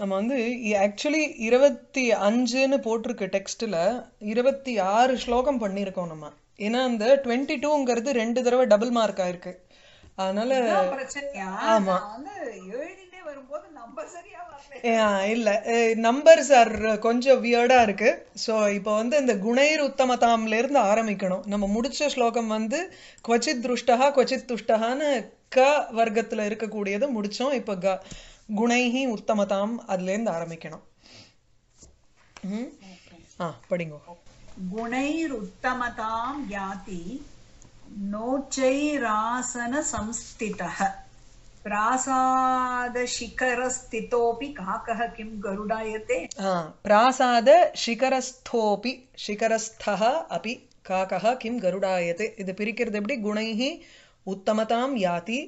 நம்ம வந்து ஆக்சுவலி இருபத்தி அஞ்சுன்னு போட்டிருக்கு டெக்ஸ்ட்டில் இருபத்தி ஆறு ஸ்லோகம் பண்ணியிருக்கோம் நம்ம ஏன்னா அந்த டுவெண்ட்டி டூங்கிறது ரெண்டு தடவை டபுள் மார்க் ஆயிருக்கு அதனால ஆமா இல்ல நம்பர்ஸ் ஆர் கொஞ்சம் வியர்டா இருக்கு சோ இப்போ வந்து இந்த குணைர் உத்தமதாம்ல இருந்து ஆரம்பிக்கணும் நம்ம முடிச்ச ஸ்லோகம் வந்து கொச்சித் துஷ்டகா கொச்சித் துஷ்டகான்னு க வர்க்கத்துல இருக்கக்கூடியது முடிச்சோம் இப்போ க குணைஹி உத்தமதாம் அதுலேருந்து ஆரம்பிக்கணும் ஆ படிங்க குணைர் உத்தமதாம் யாதி நோச்சைராசன சம்ஸ்திதக பிராசாத சிகரஸ்திதோபி காக்கஹ கிம் கருடாயத்தே பிராசாத சிகரஸ்தோபி சிகரஸ்தஹ அபி காக்கஹ கிம் கருடாயத்தே இது பிரிக்கிறது எப்படி குணைஹி உத்தமதாம் யாதி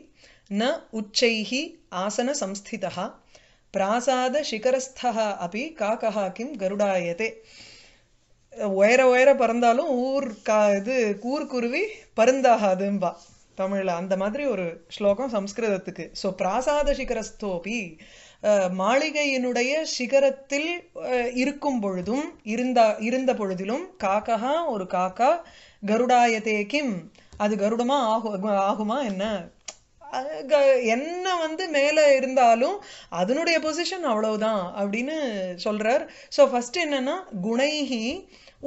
न उच्चैः आसनसंस्थितः பிராசாத அப்படி காக்கா கிம் கருடாயதே உயர உயர பறந்தாலும் ஊர் கா இது கூர்க்குருவி பருந்தாகாதும்பா தமிழில் அந்த மாதிரி ஒரு ஸ்லோகம் சம்ஸ்கிருதத்துக்கு ஸோ பிராசாத சிகரஸ்தோபி மாளிகையினுடைய சிகரத்தில் இருக்கும் பொழுதும் இருந்தா இருந்த பொழுதிலும் காக்கஹா ஒரு காக்கா கருடாயதே கிம் அது கருடமா ஆகு ஆகுமா என்ன என்ன வந்து மேலே இருந்தாலும் அதனுடைய பொசிஷன் அவ்வளவுதான் அப்படின்னு சொல்றார் ஸோ ஃபர்ஸ்ட் என்னன்னா குணைகி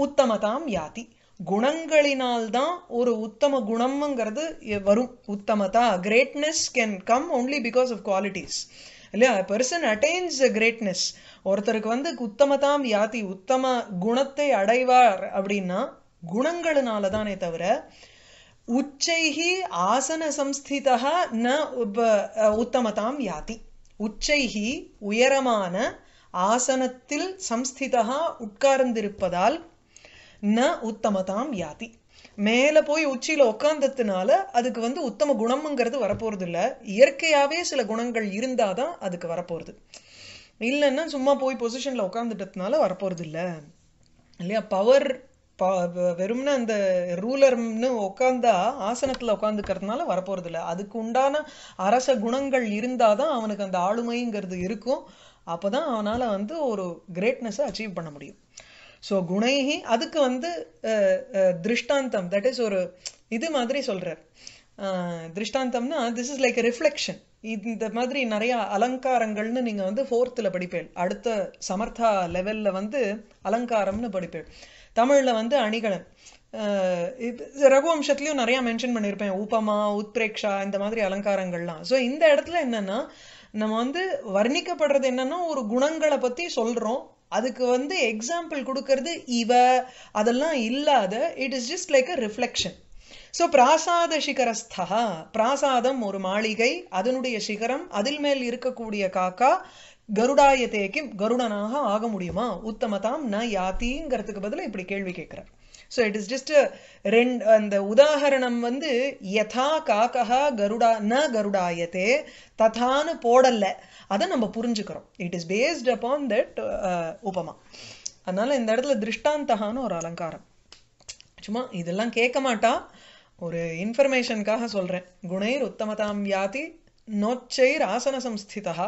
உத்தமதாம் யாதி குணங்களினால்தான் ஒரு உத்தம குணம்ங்கிறது வரும் உத்தமதா greatness can come only because of qualities இல்லையா பர்சன் அட்டைன்ஸ் கிரேட்னஸ் ஒருத்தருக்கு வந்து உத்தமதாம் யாதி உத்தம குணத்தை அடைவார் அப்படின்னா குணங்களினால தானே தவிர ஆசன சம்ஸ்திதா ந உத்தமதாம் யாதி உச்சைஹி உயரமான ஆசனத்தில் சம்ஸ்திதா உட்கார்ந்திருப்பதால் ந உத்தமதாம் யாதி மேலே போய் உச்சியில் உட்காந்ததுனால அதுக்கு வந்து உத்தம குணம்ங்கிறது வரப்போகிறது இல்லை இயற்கையாகவே சில குணங்கள் இருந்தால் தான் அதுக்கு வரப்போகிறது இல்லைன்னா சும்மா போய் பொசிஷனில் உட்காந்துட்டதுனால வரப்போறது இல்லை இல்லையா பவர் வெறும்னு அந்த ரூலர்னு உட்காந்தா ஆசனத்துல உட்காந்துக்கிறதுனால வரப்போறது இல்லை அதுக்கு உண்டான அரச குணங்கள் இருந்தாதான் அவனுக்கு அந்த ஆளுமைங்கிறது இருக்கும் அப்போதான் அவனால வந்து ஒரு கிரேட்னஸ் அச்சீவ் பண்ண முடியும் ஸோ குணைகி அதுக்கு வந்து திருஷ்டாந்தம் தட் இஸ் ஒரு இது மாதிரி சொல்றார் திருஷ்டாந்தம்னா திஸ் இஸ் லைக் ரிஃப்ளெக்ஷன் இந்த மாதிரி நிறைய அலங்காரங்கள்னு நீங்க வந்து ஃபோர்த்தில் படிப்பேன் அடுத்த சமர்த்தா லெவல்ல வந்து அலங்காரம்னு படிப்பேன் தமிழில் வந்து அணிகலன் இது ரகுவம்சத்துலேயும் நிறையா மென்ஷன் பண்ணியிருப்பேன் உபமா உத்பிரேக்ஷா இந்த மாதிரி அலங்காரங்கள்லாம் ஸோ இந்த இடத்துல என்னென்னா நம்ம வந்து வர்ணிக்கப்படுறது என்னென்னா ஒரு குணங்களை பற்றி சொல்கிறோம் அதுக்கு வந்து எக்ஸாம்பிள் கொடுக்கறது இவ அதெல்லாம் இல்லாத it is just like a reflection so பிராசாத சிகரஸ்தகா பிராசாதம் ஒரு மாளிகை அதனுடைய சிகரம் அதில் மேல் இருக்கக்கூடிய காக்கா கருடாயத்தே கிம் கருடனாக ஆக முடியுமா உத்தமதாம் ந யாத்திங்கிறதுக்கு பதில் இப்படி கேள்வி கேட்கிறார் ஸோ இட் இஸ் ஜஸ்ட் ரெண்டு அந்த உதாகரணம் வந்து யதா காக்கா கருடா ந கருடாயத்தே ததான்னு போடல அதை நம்ம புரிஞ்சுக்கிறோம் it is based upon that உபமா அதனால இந்த இடத்துல திருஷ்டாந்தகான்னு ஒரு அலங்காரம் சும்மா இதெல்லாம் கேட்க மாட்டா ஒரு இன்ஃபர்மேஷனுக்காக சொல்றேன் குணைர் உத்தமதாம் யாதி நோச்சைர் ஆசன சம்ஸ்திதா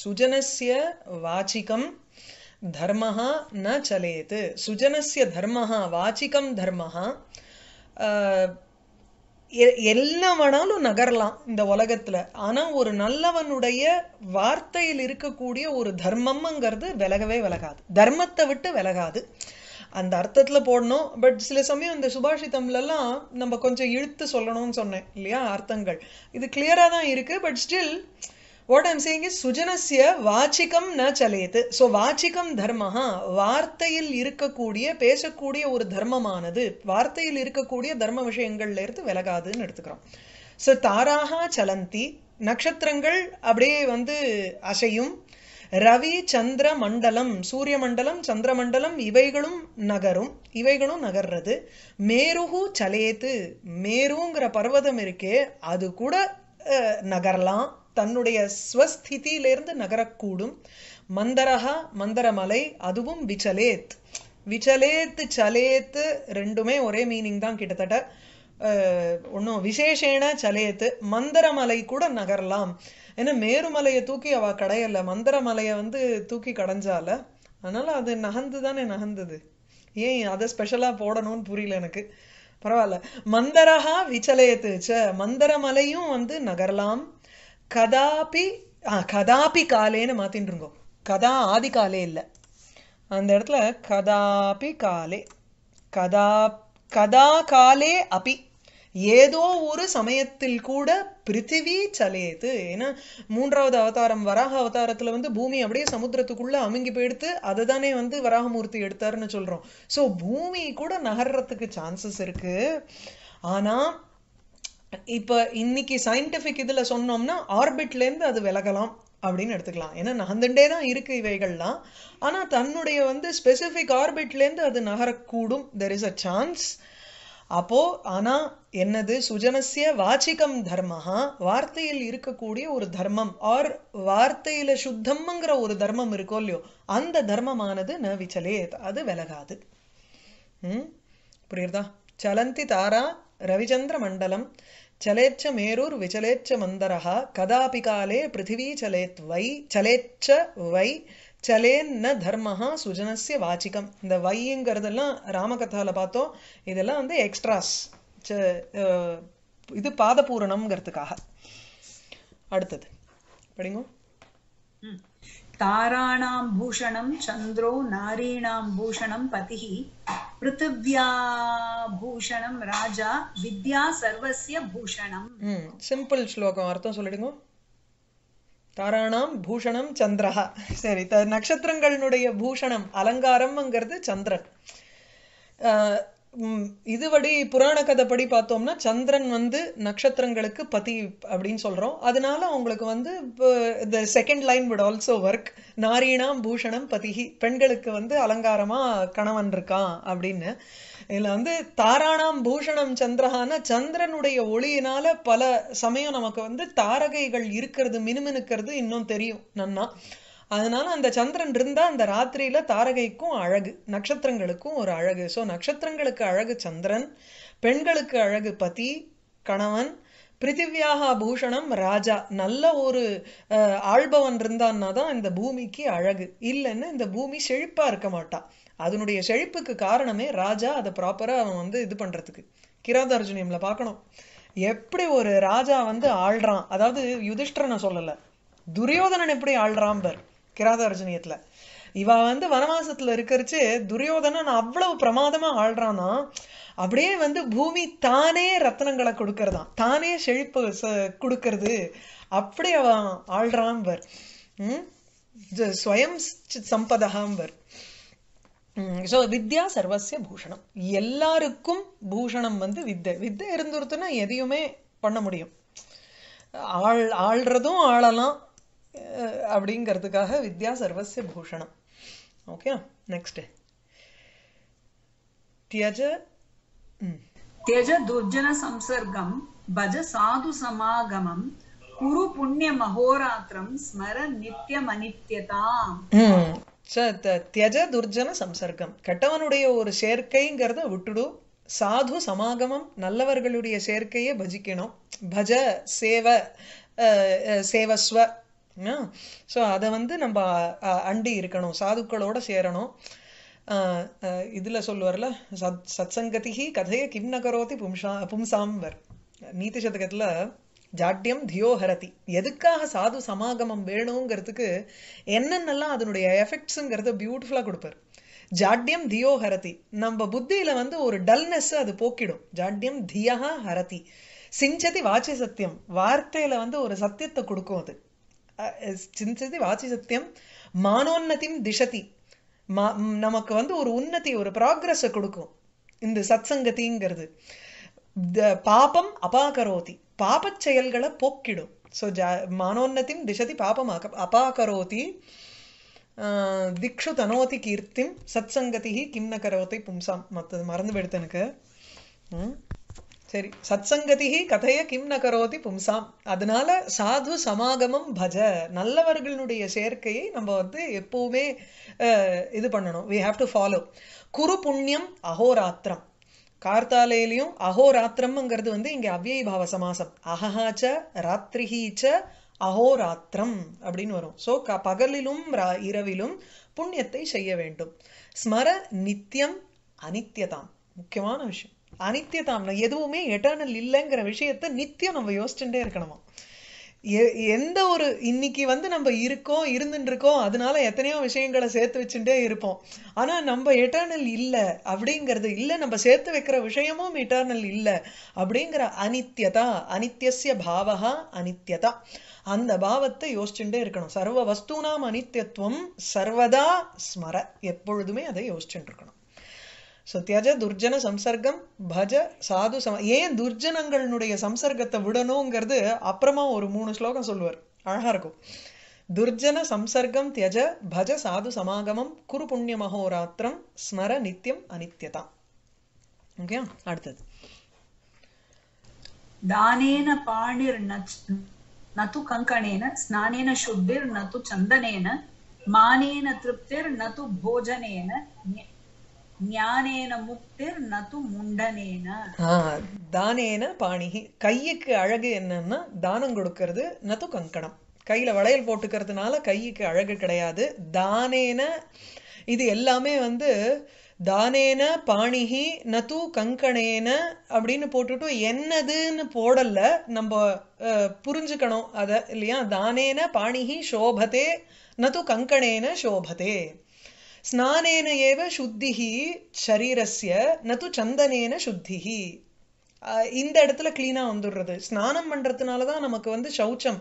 சுஜனசிய வாச்சிக்கம் தர்மः ந चलेत् சுஜனசிய தர்மः வாச்சிக்கம் தர்மः என்ன வேணாலும் நகரலாம் இந்த உலகத்தில் ஆனால் ஒரு நல்லவனுடைய வார்த்தையில் இருக்கக்கூடிய ஒரு தர்மம்ங்கிறது விலகவே விலகாது தர்மத்தை விட்டு விலகாது அந்த அர்த்தத்தில் போடணும் பட் சில சமயம் இந்த சுபாஷிதம்லாம் நம்ம கொஞ்சம் இழுத்து சொல்லணும்னு சொன்னேன் இல்லையா அர்த்தங்கள் இது கிளியராக தான் இருக்குது but still what I'm saying is சுஜனசிய வாச்சிக்கம் ந சலேத்து ஸோ வாச்சிக்கம் தர்மஹா வார்த்தையில் இருக்கக்கூடிய பேசக்கூடிய ஒரு தர்மமானது வார்த்தையில் இருக்கக்கூடிய தர்ம விஷயங்கள்ல இருந்து விலகாதுன்னு எடுத்துக்கிறோம் ஸோ தாராகா சலந்தி நட்சத்திரங்கள் அப்படியே வந்து அசையும் ரவி சந்திர மண்டலம் சூரிய மண்டலம் சந்திர மண்டலம் இவைகளும் நகரும் இவைகளும் நகர்றது மேருகு சலேத்து மேருங்கிற பர்வதம் இருக்கே அது கூட நகரலாம் தன்னுடைய ஸ்வஸ்திதியிலிருந்து நகரக்கூடும் மந்தரஹா மந்தரமலை அதுவும் விச்சலேத் விச்சலேத்து சலேத்து ரெண்டுமே ஒரே மீனிங் தான் கிட்டத்தட்ட ஒன்றும் விசேஷேன சலேத்து மந்திரமலை கூட நகரலாம் ஏன்னா மேருமலையை தூக்கி அவ கடையலை மந்திரமலையை வந்து தூக்கி கடைஞ்சால அதனால அது நகர்ந்து தானே நகர்ந்தது ஏன் அதை ஸ்பெஷலாக போடணும்னு புரியல எனக்கு பரவாயில்ல மந்தரஹா விச்சலயத்து ச மந்தரமலையும் வந்து நகரலாம் கதாபி கதாபி காலேன்னு மாற்றின்னு இருக்கோம் கதா ஆதி காலே இல்லை அந்த இடத்துல கதாபி காலே கதா கதா காலே அபி ஏதோ ஒரு சமயத்தில் கூட பிருத்திவி சலேது ஏன்னா மூன்றாவது அவதாரம் வராக அவதாரத்துல வந்து பூமி அப்படியே சமுத்திரத்துக்குள்ள அமுங்கி போயிடுத்து அதை தானே வந்து வராகமூர்த்தி எடுத்தாருன்னு சொல்றோம் ஸோ பூமி கூட நகர்றதுக்கு சான்சஸ் இருக்கு ஆனா இப்போ இன்னைக்கு சயின்டிஃபிக் இதில் சொன்னோம்னா ஆர்பிட்லேருந்து அது விலகலாம் அப்படின்னு எடுத்துக்கலாம் ஏன்னா நகர்ந்துட்டே தான் இருக்கு இவைகள்லாம் ஆனால் தன்னுடைய வந்து ஸ்பெசிஃபிக் ஆர்பிட்லேருந்து அது நகரக்கூடும் தெர் இஸ் அ சான்ஸ் அப்போ ஆனால் என்னது சுஜனசிய வாச்சிகம் தர்மஹா வார்த்தையில் இருக்கக்கூடிய ஒரு தர்மம் ஆர் வார்த்தையில சுத்தம்ங்கிற ஒரு தர்மம் இருக்கோ இல்லையோ அந்த தர்மமானது ந விச்சலே அது விலகாது ம் புரியுறதா சலந்தி தாரா रविचन्द्रमण्डलं चलेच्च मेरुर्विचलेच्च मन्दरः कदापि काले पृथिवी चलेत् வை சலேச்ச வை சலேன்ன தர்மஹா சுஜனசிய வாச்சிக்கம் இந்த வைங்கிறதெல்லாம் ராமகதாவில் பார்த்தோம் இதெல்லாம் வந்து எக்ஸ்ட்ராஸ் இது பாதபூரணம்ங்கிறதுக்காக அடுத்தது படிங்க ताराणां भूषणं चन्द्रो नारीणां भूषणं पतिः பிருத்திவ்யாபூஷணம் ராஜா வித்யா சர்வசிய பூஷணம் சிம்பிள் ஸ்லோகம் அர்த்தம் சொல்லிடுங்க தாராணாம் பூஷணம் சந்திரா சரி த நட்சத்திரங்களுடைய பூஷணம் அலங்காரம்ங்கிறது சந்திரன் இதுபடி புராண கதைப்படி பார்த்தோம்னா சந்திரன் வந்து நட்சத்திரங்களுக்கு பதி அப்படின்னு சொல்றோம் அதனால அவங்களுக்கு வந்து இந்த second line with also work நாரீணாம் பூஷணம் பதிகி பெண்களுக்கு வந்து அலங்காரமா கணவன் இருக்கான் அப்படின்னு இதுல வந்து தாராணாம் பூஷணம் சந்திரஹான சந்திரனுடைய ஒளியினால பல சமயம் நமக்கு வந்து தாரகைகள் இருக்கிறது மினுமினுக்கிறது இன்னும் தெரியும் நன்னா அதனால அந்த சந்திரன் இருந்தால் அந்த ராத்திரியில தாரகைக்கும் அழகு நட்சத்திரங்களுக்கும் ஒரு அழகு ஸோ நட்சத்திரங்களுக்கு அழகு சந்திரன் பெண்களுக்கு அழகு பதி கணவன் பிருத்திவியாக பூஷணம் ராஜா நல்ல ஒரு ஆள்பவன் இருந்தான்னா தான் இந்த பூமிக்கு அழகு இல்லைன்னு இந்த பூமி செழிப்பா இருக்க மாட்டான் அதனுடைய செழிப்புக்கு காரணமே ராஜா அதை ப்ராப்பராக அவன் வந்து இது பண்ணுறதுக்கு கிராதார்ஜுனியம்ல பார்க்கணும் எப்படி ஒரு ராஜா வந்து ஆள்றான் அதாவது யுதிஷ்டரனை சொல்லலை துரியோதனன் எப்படி பர் கிராத அர்ஜுனியத்துல இவ வந்து வனவாசத்துல இருக்கிறச்சு துரியோதனன் அவ்வளவு பிரமாதமா ஆள்றானா அப்படியே வந்து பூமி தானே ரத்னங்களை கொடுக்கறதா தானே செழிப்பு கொடுக்கறது அப்படி அவன் ஆள்றாம்பர் உம் ஸ்வயம் சம்பதகாம்பர் ஸோ வித்யா சர்வசிய பூஷணம் எல்லாருக்கும் பூஷணம் வந்து வித்தை வித்தை இருந்துருத்துன்னா எதையுமே பண்ண முடியும் ஆள் ஆள்றதும் ஆளலாம் அப்படிங்கிறதுக்காக வித்யா சர்வசிய பூஷணம் ஓகே நெக்ஸ்ட் தியஜ தியஜ துர்ஜன சம்சர்க்கம் பஜ சாது சமாகமம் குரு புண்ணிய மகோராத்திரம் ஸ்மர நித்தியம் அனித்யதாம் தியஜ துர்ஜன சம்சர்க்கம் கெட்டவனுடைய ஒரு சேர்க்கைங்கிறத விட்டுடு சாது சமாகமம் நல்லவர்களுடைய சேர்க்கையை பஜிக்கணும் பஜ சேவ சேவஸ்வ ஸோ அதை வந்து நம்ம அண்டி இருக்கணும் சாதுக்களோட சேரணும் இதில் சொல்லுவார்ல சத் சத்சங்கதிகி கதையை கிம் நகரோதி பும்சா பும்சாம்பர் நீதி சதகத்தில் ஜாட்டியம் தியோஹரதி எதுக்காக சாது சமாகமம் வேணுங்கிறதுக்கு என்னென்னலாம் அதனுடைய எஃபெக்ட்ஸுங்கிறத பியூட்டிஃபுல்லாக கொடுப்பார் ஜாட்யம் தியோ ஹரதி நம்ம புத்தியில் வந்து ஒரு டல்னஸ் அது போக்கிடும் ஜாட்யம் தியா ஹரதி சிஞ்சதி வாச்சி சத்தியம் வார்த்தையில வந்து ஒரு சத்தியத்தை கொடுக்கும் அது சிந்தி வாசி சத்தியம் மானோன்னதிம் திசதி மா நமக்கு வந்து ஒரு உன்னதி ஒரு ப்ராக்ரஸை கொடுக்கும் இந்த சத் சங்கத்திங்கிறது பாபம் அபாகரோதி பாப செயல்களை போக்கிடும் ஸோ ஜா மானோன்னதிம் திசதி பாபம் அபாகரோதி திக்ஷு தனோதி கீர்த்திம் சத் சங்கதி கிம் கரோதி பும்சாம் மற்றது மறந்து போயிடுத்து எனக்கு சரி சத் கதைய கிம் நகரோதி பும்சாம் அதனால சாது சமாகமம் பஜ நல்லவர்களுடைய சேர்க்கையை நம்ம வந்து எப்பவுமே இது பண்ணணும் வி ஹாவ் டு ஃபாலோ குரு புண்ணியம் அகோராத்திரம் கார்த்தாலையிலையும் அகோராத்திரம்ங்கிறது வந்து இங்கே அவ்வியை பாவ சமாசம் அகஹாச்ச ராத்திரிஹீச்ச அகோராத்திரம் அப்படின்னு வரும் ஸோ க பகலிலும் இரவிலும் புண்ணியத்தை செய்ய வேண்டும் ஸ்மர நித்தியம் அனித்யதாம் முக்கியமான விஷயம் அனித்தியதாம் எதுவுமே எட்டர்னல் இல்லைங்கிற விஷயத்த நித்தியம் நம்ம யோசிச்சுட்டே இருக்கணுமா எந்த ஒரு இன்னைக்கு வந்து நம்ம இருக்கோம் இருந்துட்டு இருக்கோம் அதனால எத்தனையோ விஷயங்களை சேர்த்து வச்சுட்டே இருப்போம் ஆனா நம்ம எட்டர்னல் இல்லை அப்படிங்கிறது இல்லை நம்ம சேர்த்து வைக்கிற விஷயமும் எட்டர்னல் இல்லை அப்படிங்கிற அனித்தியதா அனித்தியசிய பாவகா அனித்தியதா அந்த பாவத்தை யோசிச்சுட்டே இருக்கணும் சர்வ வஸ்தூனாம் நாம் அனித்தியத்துவம் சர்வதா ஸ்மர எப்பொழுதுமே அதை யோசிச்சுட்டு இருக்கணும் ஸோ தியஜ துர்ஜன சம்சர்க்கம் பஜ சாது சம ஏன் துர்ஜனங்களுடைய சம்சர்க்கத்தை விடணுங்கிறது அப்புறமா ஒரு மூணு ஸ்லோகம் சொல்லுவார் அழகாக இருக்கும் துர்ஜன சம்சர்க்கம் தியஜ பஜ சாது சமாகமம் குரு புண்ணிய மகோராத்திரம் ஸ்மர நித்தியம் அனித்யதா ஓகே அடுத்தது தானேன பாணிர் நது கங்கணேன ஸ்நானேன சுத்திர் நது சந்தனேன மானேன திருப்திர் நது போஜனேன ஞானேன நது முண்டனேன தானேன கையுக்கு அழகு என்னன்னா தானம் கொடுக்கறது நது கங்கணம் கையில் வளையல் போட்டுக்கிறதுனால கைக்கு அழகு கிடையாது தானேன இது எல்லாமே வந்து தானேன பாணிகி நது கங்கணேன அப்படின்னு போட்டுட்டு என்னதுன்னு போடல நம்ம புரிஞ்சுக்கணும் அதை இல்லையா தானேன பாணிகி சோபதே நது கங்கணேன சோபதே ஸ்நானேன ஏவ சுத்திஹி சரீரஸ்ய நது சந்தனேன சுத்திஹி இந்த இடத்துல கிளீனாக வந்துடுறது ஸ்நானம் பண்ணுறதுனால தான் நமக்கு வந்து சௌச்சம்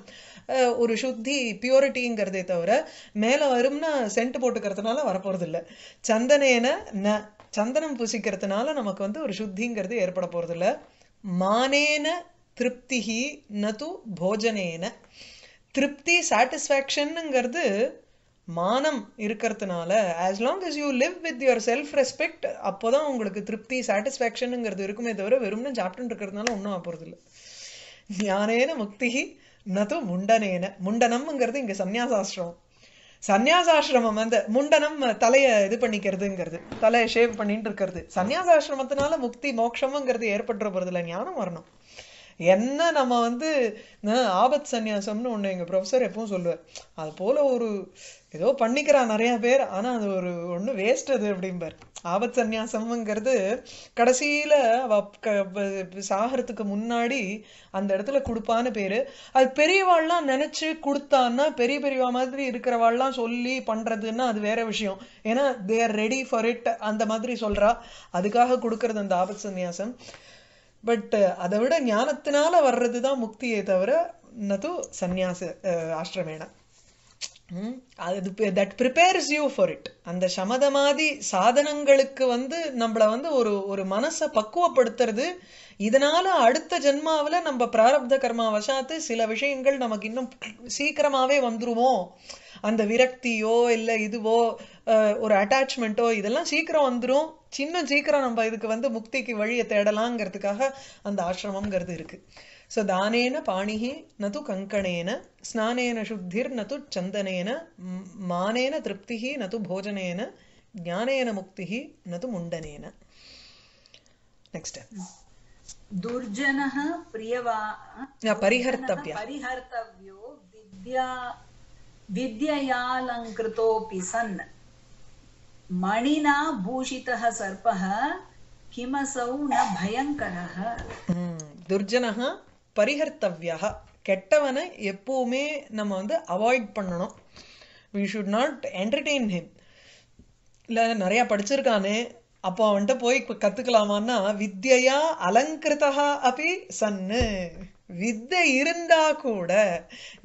ஒரு சுத்தி பியூரிட்டிங்கிறதே தவிர மேலே வரும்னா சென்ட் போட்டுக்கிறதுனால வரப்போறதில்ல சந்தனேன ந சந்தனம் பூசிக்கிறதுனால நமக்கு வந்து ஒரு சுத்திங்கிறது ஏற்பட போகிறதில்ல மானேன திருப்திஹி நது போஜனேன திருப்தி சாட்டிஸ்ஃபேக்ஷனுங்கிறது மானம் இருக்கிறதுனால as long as you live with your self respect அப்போ தான் உங்களுக்கு திருப்தி சாட்டிஸ்ஃபேக்ஷனுங்கிறது இருக்குமே தவிர வெறும்னு சாப்பிட்டு இருக்கிறதுனால ஒன்றும் ஆப்போறது இல்லை ஞானேன முக்தி நது முண்டனேன முண்டனம்ங்கிறது இங்கே சன்னியாசாசிரமம் சன்னியாசாசிரமம் அந்த முண்டனம் தலையை இது பண்ணிக்கிறதுங்கிறது தலையை ஷேவ் பண்ணிட்டு இருக்கிறது சன்னியாசாசிரமத்தினால முக்தி மோட்சமுங்கிறது ஏற்பட்டுற போகிறது இல்லை ஞானம் வரணும் என்ன நம்ம வந்து ஆபத் சந்நியாசம்னு ஒன்று எங்கள் ப்ரொஃபஸர் எப்பவும் சொல்லுவார் அது போல் ஒரு ஏதோ பண்ணிக்கிறான் நிறைய பேர் ஆனால் அது ஒரு ஒன்று வேஸ்ட் அது அப்படிம்பார் ஆபத் சந்நியாசம்ங்கிறது கடைசியில சாகிறதுக்கு முன்னாடி அந்த இடத்துல கொடுப்பான்னு பேரு அது பெரியவாள்லாம் நினச்சி கொடுத்தான்னா பெரிய பெரியவா மாதிரி இருக்கிறவாள்லாம் சொல்லி பண்ணுறதுன்னா அது வேற விஷயம் ஏன்னா they are ready for it அந்த மாதிரி சொல்கிறா அதுக்காக கொடுக்கறது அந்த ஆபத் சந்நியாசம் பட் அதை விட ஞானத்தினால வர்றது தான் முக்தியே தவிர நது சந்நியாச ஆசிரமேனா அது that prepares you for it அந்த சமத மாதிரி சாதனங்களுக்கு வந்து நம்மளை வந்து ஒரு ஒரு மனசை பக்குவப்படுத்துறது இதனால அடுத்த ஜென்மாவில் நம்ம பிராரப்த கர்மா வசாத்து சில விஷயங்கள் நமக்கு இன்னும் சீக்கிரமாகவே வந்துருவோம் அந்த விரக்தியோ இல்லை இதுவோ ஒரு அட்டாச்மெண்ட்டோ இதெல்லாம் சீக்கிரம் வந்துடும் சின்ன சீக்கிரம் நம்ம இதுக்கு வந்து முக்திக்கு வழியை தேடலாங்கிறதுக்காக அந்த ஆசிரமங்கிறது இருக்குது स दानेन पाणिः न तु कङ्कणेन स्नानेन शुद्धिर्न तु चन्दनेन मानेन तृप्तिः न तु भोजनेन ज्ञानेन मुक्तिः न तु मुण्डनेन नेक्स्ट् दुर्जनः प्रियवा परिहर्तव्य परिहर्तव्यो विद्या विद्ययालङ्कृतोऽपि सन् मणिना भूषितः सर्पः किमसौ न भयङ्करः हम्म, दुर्जनः பரிஹர்த்தவ்யா கெட்டவனை எப்போவுமே நம்ம வந்து அவாய்ட் பண்ணணும் we should not entertain him இல்லை நிறையா படிச்சிருக்கானே அப்போ அவன்கிட்ட போய் கற்றுக்கலாமான்னா வித்தியா அலங்கிருத்தா அப்படி சன்னு வித்தை இருந்தா கூட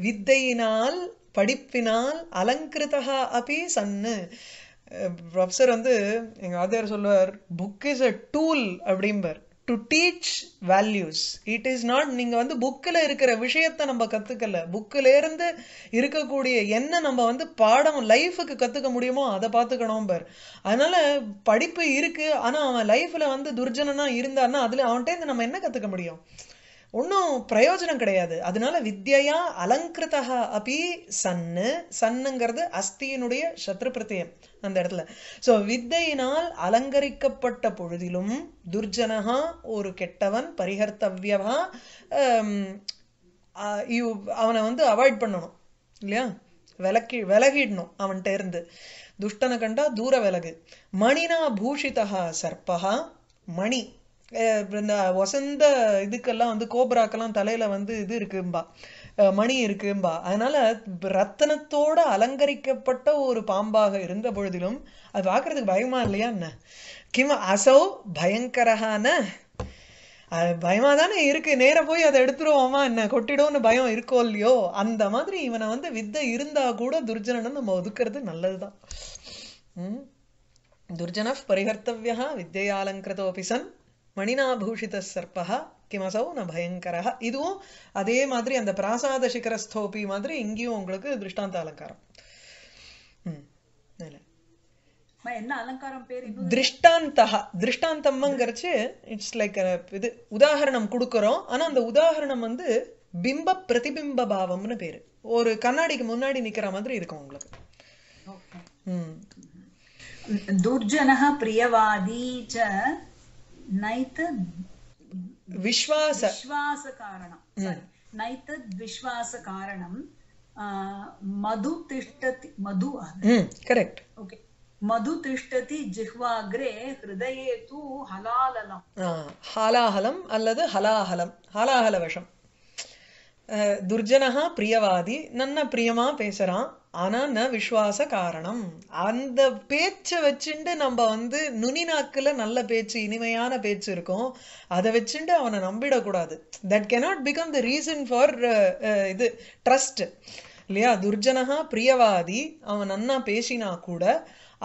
வித்தையினால் படிப்பினால் அலங்கிருத்தா அப்படி சன்னு ப்ரொஃபஸர் வந்து எங்கள் ஆதியார் சொல்லுவார் புக் இஸ் அ டூல் அப்படிம்பார் to teach values it is not நீங்கள் வந்து புக்கில் இருக்கிற விஷயத்தை நம்ம கற்றுக்கல புக்கிலேருந்து இருக்கக்கூடிய என்ன நம்ம வந்து பாடம் லைஃபுக்கு கற்றுக்க முடியுமோ அதை பார்த்துக்கணும் பார் அதனால் படிப்பு இருக்குது ஆனால் அவன் லைஃப்பில் வந்து துர்ஜனனாக இருந்தான்னா அதில் அவன்கிட்டேருந்து நம்ம என்ன கற்றுக்க முடியும் ஒன்றும் பிரயோஜனம் கிடையாது அதனால வித்யா அலங்கிருதா அப்படி சன்னு சன்னுங்கிறது அஸ்தியினுடைய சத்ரு பிரத்தியம் அந்த இடத்துல ஸோ வித்தையினால் அலங்கரிக்கப்பட்ட பொழுதிலும் துர்ஜனகா ஒரு கெட்டவன் பரிகர்த்தவியவா அவனை வந்து அவாய்ட் பண்ணணும் இல்லையா விலக்கி விலகிடணும் அவன்கிட்ட இருந்து துஷ்டனை கண்டா தூர விலகு மணினா பூஷிதா சர்பகா மணி இந்த வசந்த இதுக்கெல்லாம் வந்து கோப்ராக்கெல்லாம் தலையில வந்து இது இருக்கும்பா மணி இருக்கும்பா அதனால ரத்தனத்தோட அலங்கரிக்கப்பட்ட ஒரு பாம்பாக இருந்த பொழுதிலும் அது பார்க்கறதுக்கு பயமா இல்லையா என்ன கிம் அசௌ பயங்கரகான பயமா தானே இருக்கு நேர போய் அதை எடுத்துருவோமா என்ன கொட்டிடும்னு பயம் இருக்கோ இல்லையோ அந்த மாதிரி இவனை வந்து வித்தை இருந்தா கூட துர்ஜனன் நம்ம ஒதுக்குறது நல்லதுதான் துர்ஜன பரிகர்த்தவியா வித்தையாலங்கிருதோபி சன் மணினாபூஷித சர்ப்பா கிமசௌ ந பயங்கரா இதுவும் அதே மாதிரி அந்த பிராசாத சிகரஸ்தோபி மாதிரி இங்கேயும் உங்களுக்கு திருஷ்டாந்த அலங்காரம் திருஷ்டாந்தா திருஷ்டாந்தம்ங்கிறச்சு இட்ஸ் லைக் இது உதாகரணம் கொடுக்கறோம் ஆனா அந்த உதாரணம் வந்து பிம்ப பிரதிபிம்ப பாவம்னு பேரு ஒரு கண்ணாடிக்கு முன்னாடி நிக்கிற மாதிரி இருக்கும் உங்களுக்கு துர்ஜனக பிரியவாதி ನೈತ ವಿಶ್ವಾಸ ವಿಶ್ವಾಸ ಕಾರಣ ನೈತದ್ ವಿಶ್ವಾಸ ಕಾರಣಂ ಮಧು ತಿಷ್ಟತಿ ಮಧು ಕರೆಕ್ಟ್ ಓಕೆ ಮಧು ತಿಷ್ಟತಿ ಜಿಹ್ವಾಗ್ರೆ ಹೃದಯೇ ತು ಹಲಾಲಲಂ ಹಾಲಾಹಲಂ ಅಲ್ಲದ ಹಲಾಹಲಂ ಹಲಾಹಲ ವಶಂ துர்ஜனகா பிரியவாதி நன்ன பிரியமா பேசுறான் ஆனால் ந விஸ்வாச காரணம் அந்த பேச்சை வச்சுண்டு நம்ம வந்து நுனி நாக்கில் நல்ல பேச்சு இனிமையான பேச்சு இருக்கும் அதை வச்சுண்டு அவனை நம்பிடக்கூடாது that cannot become the reason for இது ட்ரஸ்ட் இல்லையா துர்ஜனகா பிரியவாதி அவன் நன்னா பேசினா கூட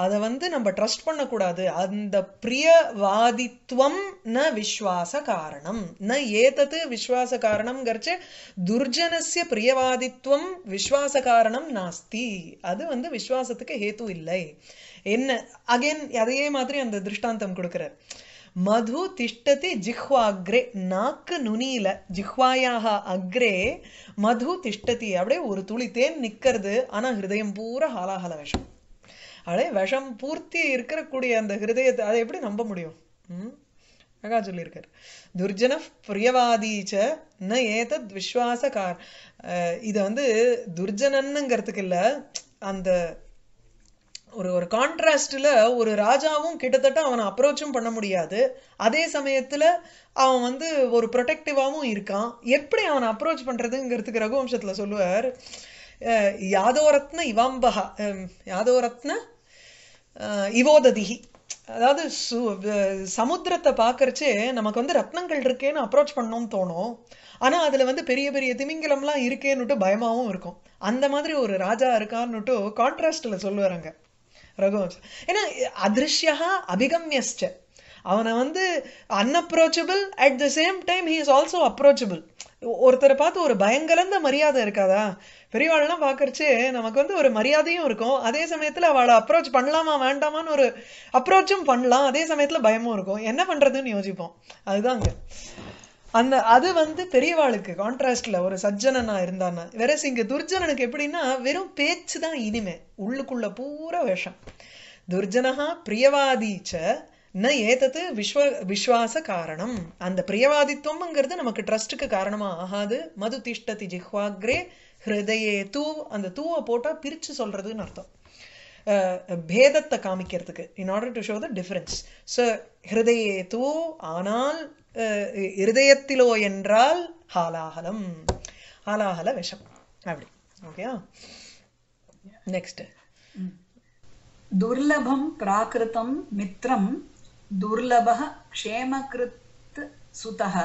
அதை வந்து நம்ம ட்ரஸ்ட் பண்ணக்கூடாது அந்த பிரியவாதித்வம் ந விஸ்வாச காரணம் ந ஏதது விஸ்வாச காரணம் காரணம்ங்கிறச்சு துர்ஜனசிய பிரியவாதித்வம் விஸ்வாச காரணம் நாஸ்தி அது வந்து விஸ்வாசத்துக்கு ஹேத்து இல்லை என்ன அகைன் அதே மாதிரி அந்த திருஷ்டாந்தம் கொடுக்குறார் மது திஷ்டதி ஜிஹ்வாக்ரே நாக்கு நுனியில ஜிஹ்வாயாக அக்ரே மது திஷ்டதி அப்படியே ஒரு துளி தேன் நிற்கிறது ஆனால் ஹிருதயம் பூரா ஹாலாஹல விஷம் அதே விஷம் பூர்த்தி இருக்கக்கூடிய அந்த ஹிருதயத்தை அதை எப்படி நம்ப முடியும் அழகா சொல்லியிருக்காரு துர்ஜன பிரியவாதீச்ச ந ஏதத் கார் இதை வந்து துர்ஜனன்னுங்கிறதுக்கு இல்லை அந்த ஒரு ஒரு கான்ட்ராஸ்டில் ஒரு ராஜாவும் கிட்டத்தட்ட அவனை அப்ரோச்சும் பண்ண முடியாது அதே சமயத்தில் அவன் வந்து ஒரு ப்ரொடெக்டிவாகவும் இருக்கான் எப்படி அவனை அப்ரோச் பண்ணுறதுங்கிறதுக்கு ரகுவம்சத்தில் சொல்லுவார் யாதோரத்ன இவாம்பகா யாதோரத்ன இவோததிகி அதாவது சு சமுத்திரத்தை பார்க்கறச்சே நமக்கு வந்து ரத்னங்கள் இருக்கேன்னு அப்ரோச் பண்ணோம்னு தோணும் ஆனால் அதில் வந்து பெரிய பெரிய திமிங்கலம்லாம் இருக்கேன்னுட்டு பயமாகவும் இருக்கும் அந்த மாதிரி ஒரு ராஜா இருக்கான்னுட்டு கான்ட்ராஸ்டில் சொல்லுவாருங்க ரகுவம்சம் ஏன்னா அதிருஷ்யா அபிகம்யஸ்ட அவனை வந்து unapproachable at the same time he is also approachable ஒருத்தரை பார்த்து ஒரு பயங்கரந்த மரியாதை இருக்காதா பெரியவாளெல்லாம் பார்க்கறச்சு நமக்கு வந்து ஒரு மரியாதையும் இருக்கும் அதே சமயத்தில் அவளை அப்ரோச் பண்ணலாமா வேண்டாமான்னு ஒரு அப்ரோச்சும் பண்ணலாம் அதே சமயத்தில் பயமும் இருக்கும் என்ன பண்ணுறதுன்னு யோசிப்போம் அதுதாங்க அந்த அது வந்து பெரியவாளுக்கு கான்ட்ராஸ்ட்ல ஒரு சஜ்ஜனனா இருந்தான்னா வேற இங்க துர்ஜனனுக்கு எப்படின்னா வெறும் பேச்சு தான் இனிமே உள்ளுக்குள்ள பூரா வேஷம் துர்ஜனஹா பிரியவாதிச்ச ந ஏதத்து விஸ்வ விஸ்வாச காரணம் அந்த பிரியவாதித்வம்ங்கிறது நமக்கு ட்ரஸ்ட்டுக்கு காரணமாக ஆகாது மது திஷ்டதி ஜிஹ்வாக்ரே ஹிருதயே தூ அந்த தூவை போட்டால் பிரித்து சொல்கிறதுன்னு அர்த்தம் பேதத்தை காமிக்கிறதுக்கு in order to show the difference so ஹிருதயே தூ ஆனால் இருதயத்திலோ என்றால் ஹாலாஹலம் ஹாலாகல விஷம் அப்படி ஓகேயா நெக்ஸ்ட் துர்லபம் பிராகிருதம் மித்திரம் துர்லபக க்ஷேமகிருத் सुतः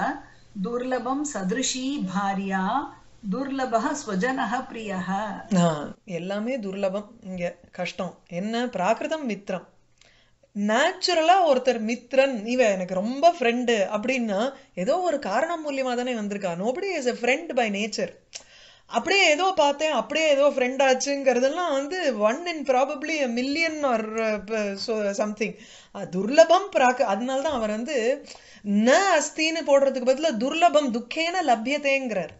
துர்லபம் சதிருஷி பாரியா துர்லபக ஸ்வஜனக பிரியக எல்லாமே துர்லபம் இங்க கஷ்டம் என்ன பிராகிருதம் மித்ரம் நேச்சுரலா ஒருத்தர் மித்ரன் இவ எனக்கு ரொம்ப ஃப்ரெண்டு அப்படின்னா ஏதோ ஒரு காரணம் மூலியமா தானே வந்திருக்கா nobody is a friend by nature அப்படியே ஏதோ பார்த்தேன் அப்படியே ஏதோ ஃப்ரெண்ட் ஆச்சுங்கிறதுலாம் வந்து one in probably million or something துர்லபம் பிராக்கு அதனால தான் அவர் வந்து ந அஸ்தின்னு போடுறதுக்கு பதிலாக துர்லபம் துக்கேன லபியத்தேங்கிறார்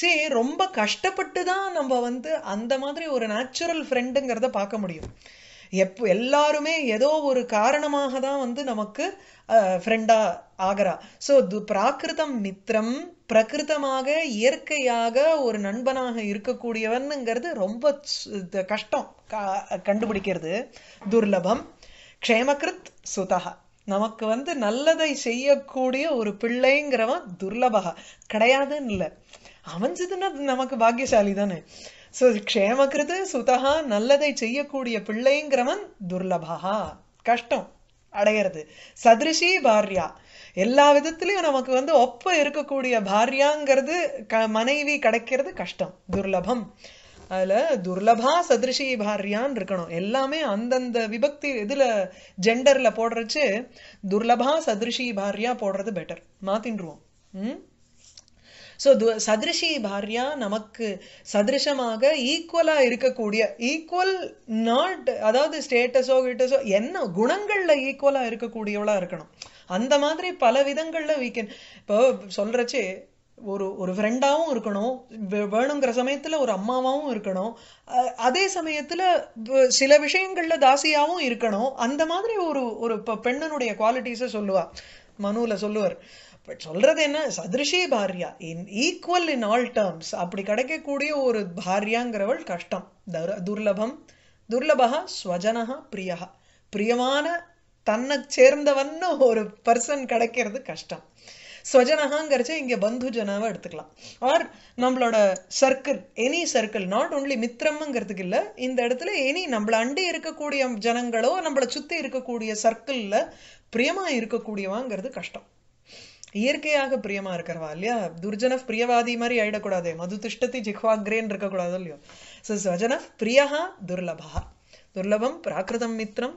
சரி ரொம்ப கஷ்டப்பட்டு தான் நம்ம வந்து அந்த மாதிரி ஒரு நேச்சுரல் ஃப்ரெண்டுங்கிறத பார்க்க முடியும் எப்போ எல்லாருமே ஏதோ ஒரு காரணமாக தான் வந்து நமக்கு ஃப்ரெண்டாக ஆகிறா ஸோ து பிராகிருதம் மித்திரம் பிரகிருதமாக இயற்கையாக ஒரு நண்பனாக இருக்கக்கூடியவனுங்கிறது ரொம்ப கஷ்டம் கண்டுபிடிக்கிறது துர்லபம் க்ஷேமகிருத் சுதகா நமக்கு வந்து நல்லதை செய்யக்கூடிய ஒரு பிள்ளைங்கிறவன் துர்லபகா கிடையாதுன்னு இல்லை அமைஞ்சதுன்னா நமக்கு பாக்கியசாலி தானே ஸோ க்ஷேமகிருது சுதகா நல்லதை செய்யக்கூடிய பிள்ளைங்கிறவன் துர்லபகா கஷ்டம் அடையிறது சதிருஷி பார்யா எல்லா விதத்துலையும் நமக்கு வந்து ஒப்ப இருக்கக்கூடிய பாரியாங்கிறது க மனைவி கிடைக்கிறது கஷ்டம் துர்லபம் அதில் துர்லபா சதிருஷி பாரியான்னு இருக்கணும் எல்லாமே அந்தந்த விபக்தி இதில் ஜெண்டரில் போடுறச்சு துர்லபா சதிருஷி பாரியா போடுறது பெட்டர் மாத்தின்டுவோம் ஸோ து சதிருஷி பாரியா நமக்கு சதிருஷமாக ஈக்குவலாக இருக்கக்கூடிய ஈக்குவல் நாட் அதாவது ஸ்டேட்டஸோ கிட்டஸோ என்ன குணங்களில் ஈக்குவலாக இருக்கக்கூடியவளாக இருக்கணும் அந்த மாதிரி பல விதங்களில் வீ கேன் இப்போ சொல்கிறச்சே ஒரு ஒரு ஃப்ரெண்டாகவும் இருக்கணும் வேணுங்கிற சமயத்தில் ஒரு அம்மாவாகவும் இருக்கணும் அதே சமயத்தில் சில விஷயங்களில் தாசியாகவும் இருக்கணும் அந்த மாதிரி ஒரு ஒரு இப்போ பெண்ணனுடைய குவாலிட்டிஸை சொல்லுவாள் மனுவில் சொல்லுவார் பட் சொல்றது என்ன சதிருஷி பாரியா in equal in all terms அப்படி கிடைக்கக்கூடிய ஒரு பாரியாங்கிறவள் கஷ்டம் துர்லபம் துர்லபா ஸ்வஜனகா பிரியகா பிரியமான தன்னை சேர்ந்தவன்னு ஒரு பர்சன் கிடைக்கிறது கஷ்டம் ஸ்வஜனகாங்கிறச்சு இங்கே பந்து ஜனாவை எடுத்துக்கலாம் ஆர் நம்மளோட circle any circle not only மித்திரம்ங்கிறதுக்கு இல்லை இந்த இடத்துல எனி நம்மளை அண்டி இருக்கக்கூடிய ஜனங்களோ நம்மளை சுற்றி இருக்கக்கூடிய சர்க்கிளில் பிரியமாக இருக்கக்கூடியவாங்கிறது கஷ்டம் இயற்கையாக பிரியமா இருக்கிறவா இல்லையா துர்ஜனஃப் பிரியவாதி மாதிரி ஆயிடக்கூடாது மது திஷ்டத்தி ஜிஹ்வாக்ரேன்னு இருக்கக்கூடாது இல்லையோ ஸோ ஸ்வஜனஃப் பிரியஹா துர்லபா துர்லபம் பிராகிருதம் மித்திரம்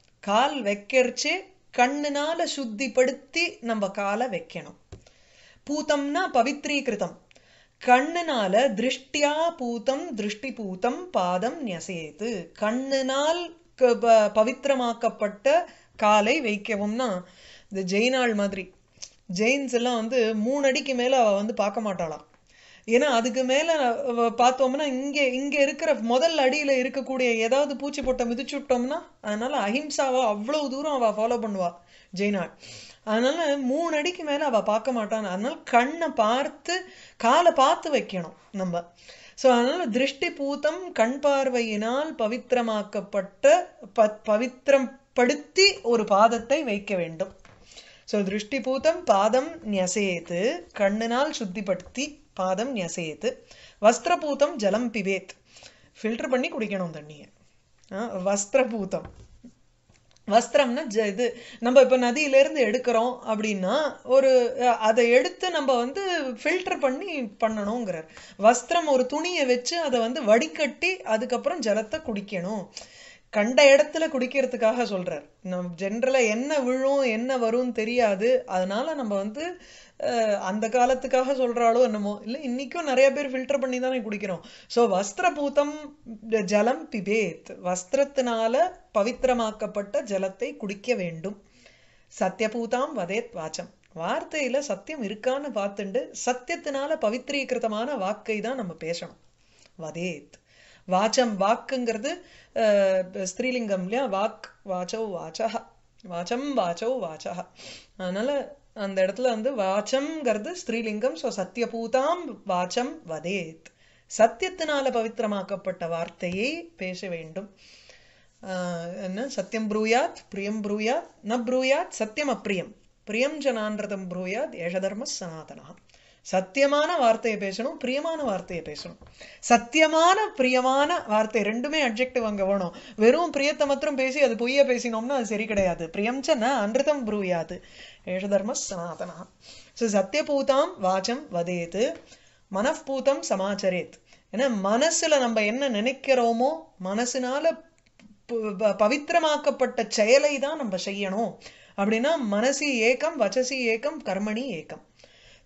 கால் வைக்கிறச்சு கண்ணுனால சுத்திப்படுத்தி நம்ம காலை வைக்கணும் பூத்தம்னா பவித்ரீகிருதம் கண்ணுனால திருஷ்டியா பூத்தம் திருஷ்டி பூத்தம் பாதம் நெசேத்து கண்ணுனால் பவித்திரமாக்கப்பட்ட காலை வைக்கவும்னா இந்த ஜெயினாள் மாதிரி ஜெயின்ஸ் எல்லாம் வந்து மூணு அடிக்கு மேலே அவள் வந்து பார்க்க மாட்டாளாம் ஏன்னா அதுக்கு மேல பார்த்தோம்னா இங்க இங்க இருக்கிற முதல் அடியில இருக்கக்கூடிய ஏதாவது பூச்சி போட்ட மிதிச்சு விட்டோம்னா அதனால அஹிம்சாவை அவ்வளவு தூரம் அவ ஃபாலோ பண்ணுவா ஜெய்நாள் அதனால மூணு அடிக்கு மேல அவ பார்க்க மாட்டான் அதனால கண்ணை பார்த்து காலை பார்த்து வைக்கணும் நம்ம ஸோ அதனால திருஷ்டி பூத்தம் கண் பார்வையினால் பவித்திரமாக்கப்பட்ட ப பவித்திரம் படுத்தி ஒரு பாதத்தை வைக்க வேண்டும் ஸோ திருஷ்டி பூத்தம் பாதம் நெசேத்து கண்ணினால் சுத்திப்படுத்தி பாதம் நெசேத்து வஸ்திரபூதம் ஜலம் பிபேத் ஃபில்டர் பண்ணி குடிக்கணும் தண்ணியை வஸ்திரபூதம் வஸ்திரம்னா இது நம்ம இப்போ நதியிலேருந்து எடுக்கிறோம் அப்படின்னா ஒரு அதை எடுத்து நம்ம வந்து ஃபில்டர் பண்ணி பண்ணணுங்கிறார் வஸ்திரம் ஒரு துணியை வச்சு அதை வந்து வடிகட்டி அதுக்கப்புறம் ஜலத்தை குடிக்கணும் கண்ட இடத்துல குடிக்கிறதுக்காக சொல்கிறார் நம் ஜென்ரலாக என்ன விழும் என்ன வரும்னு தெரியாது அதனால நம்ம வந்து அந்த காலத்துக்காக சொல்றாளோ என்னமோ இல்லை இன்னைக்கும் நிறைய பேர் ஃபில்டர் பண்ணி தானே குடிக்கிறோம் ஸோ பூத்தம் ஜலம் பிபேத் வஸ்திரத்தினால பவித்திரமாக்கப்பட்ட ஜலத்தை குடிக்க வேண்டும் சத்தியபூதாம் வதேத் வாச்சம் வார்த்தையில சத்தியம் இருக்கான்னு பார்த்துண்டு சத்தியத்தினால பவித்ரீகிருதமான வாக்கை தான் நம்ம பேசணும் வதேத் வாச்சம் வாக்குங்கிறது ஸ்திரீலிங்கம் இல்லையா வாக் வாச்சோ வாச்சா வாச்சம் வாச்சோ வாச்சா அதனால அந்த இடத்துல வந்து வாச்சம்ங்கிறது ஸ்ரீலிங்கம் ஸோ சத்தியபூதாம் வாச்சம் வதேத் சத்தியத்தினால பவித்திரமாக்கப்பட்ட வார்த்தையை பேச வேண்டும் என்ன சத்தியம் ப்ரூயாத் பிரியம் ப்ரூயாத் ந ப்ரூயாத் சத்தியம் அப்ரியம் பிரியம் ஜனான்றதம் ப்ரூயாத் ஏஷதர்ம சனாதனா சத்தியமான வார்த்தையை பேசணும் பிரியமான வார்த்தையை பேசணும் சத்தியமான பிரியமான வார்த்தை ரெண்டுமே அப்ஜெக்டிவ் அங்கே வேணும் வெறும் பிரியத்தை மாத்திரம் பேசி அது பொய்ய பேசினோம்னா அது சரி கிடையாது பிரியம்ச்சன அன்றுதம் புரியாது ஏஷ தர்ம சனாதனா ஸோ பூதாம் வாச்சம் வதேது மனப்பூதம் சமாச்சரேத் ஏன்னா மனசுல நம்ம என்ன நினைக்கிறோமோ மனசுனால பவித்திரமாக்கப்பட்ட செயலை தான் நம்ம செய்யணும் அப்படின்னா மனசி ஏக்கம் வச்சசி ஏக்கம் கர்மணி ஏக்கம்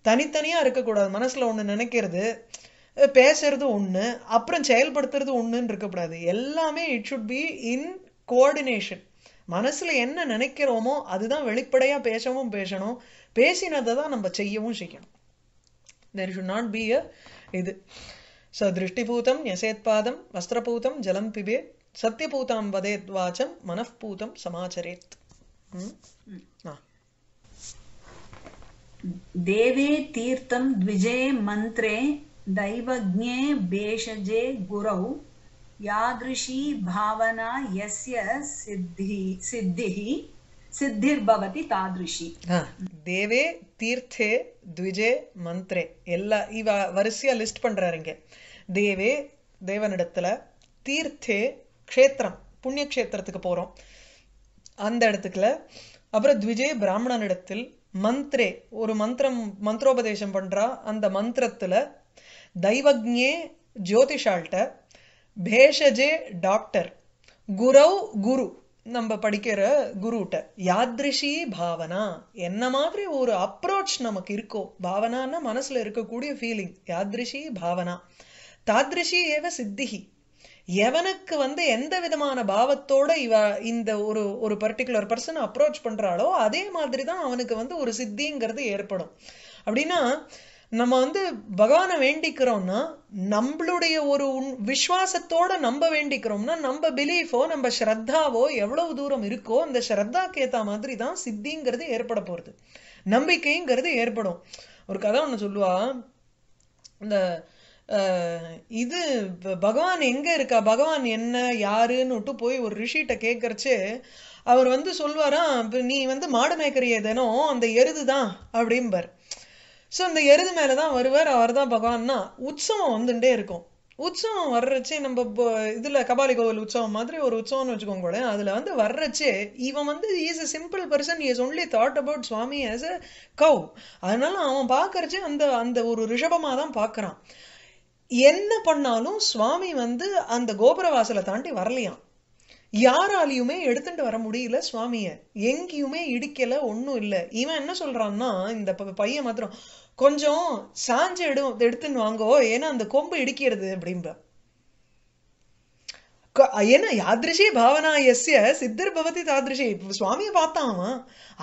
தனித்தனியாக இருக்கக்கூடாது மனசில் ஒன்று நினைக்கிறது பேசுறது ஒன்று அப்புறம் செயல்படுத்துறது ஒன்றுன்னு இருக்கக்கூடாது எல்லாமே it should be in coordination மனசில் என்ன நினைக்கிறோமோ அதுதான் வெளிப்படையாக பேசவும் பேசணும் பேசினதை தான் நம்ம செய்யவும் செய்யணும் there should not be a இது ஸோ திருஷ்டிபூதம் யசேத்பாதம் வஸ்திரபூதம் ஜலம் பிபே சத்தியபூதாம் வதேத் வாச்சம் மனப்பூதம் சமாச்சரேத் ஆ தீர்த்தம் तीर्थं மந்த்ரே मन्त्रे பேஷஜே भेषजे யாதிருஷி பாவனா எஸ்ய சித்தி சித்தி सिद्धिः ಸಿದ್ಧಿರ್ಭವತಿ தாதிருஷி தேவே தீர்த்தே த்விஜே மந்த்ரே எல்லா இவ வரிசையா லிஸ்ட் பண்ணுறாருங்க தேவே தேவனிடத்தில் தீர்த்தே க்ஷேத்திரம் புண்ணிய க்ஷேத்திரத்துக்கு போகிறோம் அந்த இடத்துக்குல அப்புறம் த்விஜே பிராமணனிடத்தில் மந்த்ரே ஒரு மந்திரம் மந்திரோபதேசம் பண்ணுறா அந்த மந்திரத்தில் தெய்வஜே ஜோதிஷால்கிட்ட பேஷஜே டாக்டர் குரவ் குரு நம்ம படிக்கிற குருட்ட யாத்ரிஷி பாவனா என்ன மாதிரி ஒரு அப்ரோச் நமக்கு இருக்கோ பாவனான்னா மனசில் இருக்கக்கூடிய ஃபீலிங் யாத்ரிஷி பாவனா தாத்ரிஷி ஏவ சித்திகி எவனுக்கு வந்து எந்த விதமான பாவத்தோட இவ இந்த ஒரு ஒரு பர்டிகுலர் பர்சன் அப்ரோச் பண்றாளோ அதே மாதிரி தான் அவனுக்கு வந்து ஒரு சித்திங்கிறது ஏற்படும் அப்படின்னா நம்ம வந்து பகவானை வேண்டிக்கிறோம்னா நம்மளுடைய ஒரு உண் விஸ்வாசத்தோட நம்ம வேண்டிக்கிறோம்னா நம்ம பிலீஃபோ நம்ம ஸ்ரத்தாவோ எவ்வளவு தூரம் இருக்கோ அந்த ஸ்ரத்தாக்கு ஏற்ற மாதிரி தான் சித்திங்கிறது ஏற்பட போகிறது நம்பிக்கைங்கிறது ஏற்படும் ஒரு கதை ஒன்று சொல்லுவா இந்த இது பகவான் எங்கே இருக்கா பகவான் என்ன யாருன்னு விட்டு போய் ஒரு ரிஷிகிட்ட கேட்கறச்சு அவர் வந்து சொல்வாரா நீ வந்து மாடு மேய்க்கிறிய தினம் அந்த எருது தான் அப்படிம்பார் ஸோ அந்த எருது மேலே தான் வருவார் அவர் தான் பகவான்னா உற்சவம் வந்துட்டே இருக்கும் உற்சவம் வர்றச்சே நம்ம இதில் கபாலி கோவில் உற்சவம் மாதிரி ஒரு உற்சவம்னு வச்சுக்கோங்க அதில் வந்து வர்றச்சே இவன் வந்து is a simple person is only thought about swami as a cow அதனால அவன் பார்க்கறச்சே அந்த அந்த ஒரு ரிஷபமாக தான் பார்க்குறான் என்ன பண்ணாலும் சுவாமி வந்து அந்த கோபுர வாசலை தாண்டி வரலையாம் யாராலையுமே எடுத்துட்டு வர முடியல சுவாமிய எங்கேயுமே இடிக்கல ஒன்றும் இல்லை இவன் என்ன சொல்றான்னா இந்த பையன் மாத்திரம் கொஞ்சம் சாஞ்சு எடு எடுத்துன்னு வாங்கோ ஏன்னா அந்த கொம்பு இடிக்கிறது அப்படின்ப ஏன்னா யாதிருஷி பாவனா எஸ்ய சித்தர் பவதி தாதிருஷி சுவாமியை பார்த்தான் அவன்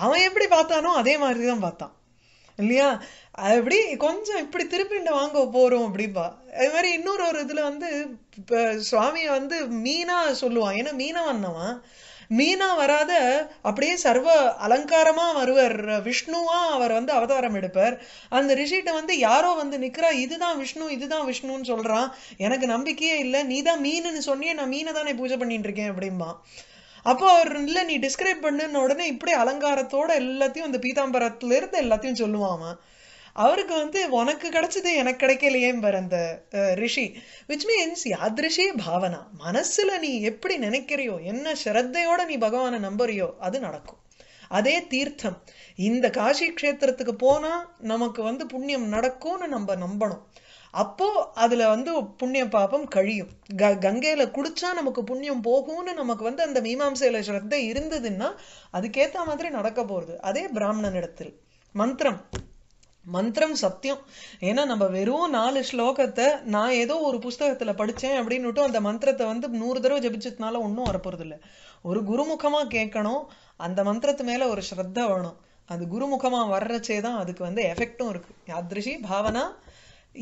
அவன் எப்படி பார்த்தானோ அதே மாதிரி தான் பார்த்தான் இல்லையா அப்படி கொஞ்சம் இப்படி திருப்பிண்டு வாங்க போறோம் அப்படிப்பா அது மாதிரி இன்னொரு ஒரு இதுல வந்து சுவாமியை வந்து மீனா சொல்லுவான் ஏன்னா மீனா வந்தவன் மீனா வராத அப்படியே சர்வ அலங்காரமா வருவர் விஷ்ணுவா அவர் வந்து அவதாரம் எடுப்பார் அந்த ரிஷிட்ட வந்து யாரோ வந்து நிக்கிறா இதுதான் விஷ்ணு இதுதான் விஷ்ணுன்னு சொல்றான் எனக்கு நம்பிக்கையே இல்லை நீ தான் மீனுன்னு சொன்னியே நான் மீனை தானே பூஜை பண்ணிட்டு இருக்கேன் அப்படிம்பான் அப்போ அவர் இல்லை நீ டிஸ்கிரைப் பண்ணுன உடனே இப்படி அலங்காரத்தோட எல்லாத்தையும் அந்த பீதாம்பரத்துல இருந்து எல்லாத்தையும் சொல்லுவாமா அவருக்கு வந்து உனக்கு கிடைச்சது எனக்கு கிடைக்கலையே பர் அந்த ரிஷி விச் மீன்ஸ் யாதிருஷே பாவனா மனசுல நீ எப்படி நினைக்கிறியோ என்ன ஸ்ரத்தையோட நீ பகவானை நம்புறியோ அது நடக்கும் அதே தீர்த்தம் இந்த காஷி க்ஷேத்திரத்துக்கு போனா நமக்கு வந்து புண்ணியம் நடக்கும்னு நம்ம நம்பணும் அப்போ அதில் வந்து புண்ணிய பாபம் கழியும் க கங்கையில் குடிச்சா நமக்கு புண்ணியம் போகும்னு நமக்கு வந்து அந்த மீமாம்சையில் சிரத்தை இருந்ததுன்னா அதுக்கேற்ற மாதிரி நடக்க போகிறது அதே பிராமணன் இடத்தில் மந்திரம் மந்திரம் சத்தியம் ஏன்னா நம்ம வெறும் நாலு ஸ்லோகத்தை நான் ஏதோ ஒரு புஸ்தகத்தில் படித்தேன் அப்படின்னுட்டு அந்த மந்திரத்தை வந்து நூறு தடவை ஜபிச்சதுனால ஒன்றும் வரப்போறது இல்லை ஒரு குருமுகமாக கேட்கணும் அந்த மந்திரத்து மேலே ஒரு ஸ்ரத்த வேணும் அது குருமுகமாக வர்றச்சே தான் அதுக்கு வந்து எஃபெக்டும் இருக்குது யாத்ரிஷி பாவனா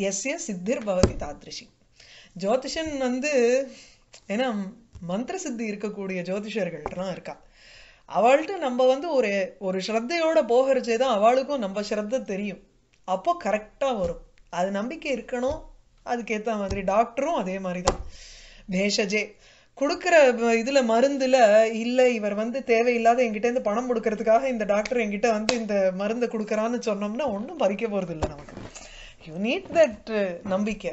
எஸ்ய சித்திர் பவதி தாத்ரிஷி ஜோதிஷன் வந்து ஏன்னா மந்திர சித்தி இருக்கக்கூடிய ஜோதிஷர்கள்லாம் இருக்கா அவள்கிட்ட நம்ம வந்து ஒரு ஒரு ஸ்ரத்தையோட போகிறச்சே தான் அவளுக்கும் நம்ம ஸ்ரத்த தெரியும் அப்போ கரெக்டாக வரும் அது நம்பிக்கை இருக்கணும் அதுக்கேற்ற மாதிரி டாக்டரும் அதே மாதிரி தான் பேஷஜே கொடுக்குற இதில் மருந்தில் இல்லை இவர் வந்து தேவையில்லாத எங்கிட்டேருந்து பணம் கொடுக்கறதுக்காக இந்த டாக்டர் எங்கிட்ட வந்து இந்த மருந்தை கொடுக்குறான்னு சொன்னோம்னா ஒன்றும் பறிக்க போகிறது இல்லை நமக்கு युनिट दैट नम्बीके